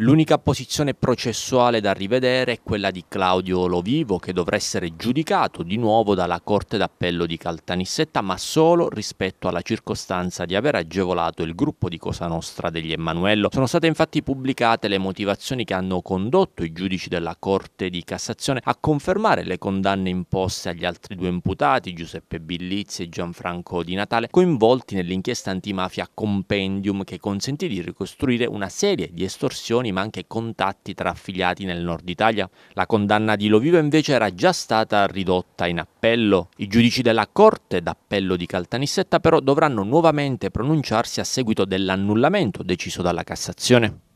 L'unica posizione processuale da rivedere è quella di Claudio Lovivo che dovrà essere giudicato di nuovo dalla Corte d'Appello di Caltanissetta ma solo rispetto alla circostanza di aver agevolato il gruppo di Cosa Nostra degli Emanuello. Sono state infatti pubblicate le motivazioni che hanno condotto i giudici della Corte di Cassazione a confermare le condanne imposte agli altri due imputati Giuseppe Billizzi e Gianfranco Di Natale coinvolti nell'inchiesta antimafia Compendium che consentì di ricostruire una serie di estorsioni relazioni ma anche contatti tra affiliati nel nord Italia. La condanna di Lovivo invece era già stata ridotta in appello. I giudici della Corte d'Appello di Caltanissetta però dovranno nuovamente pronunciarsi a seguito dell'annullamento deciso dalla Cassazione.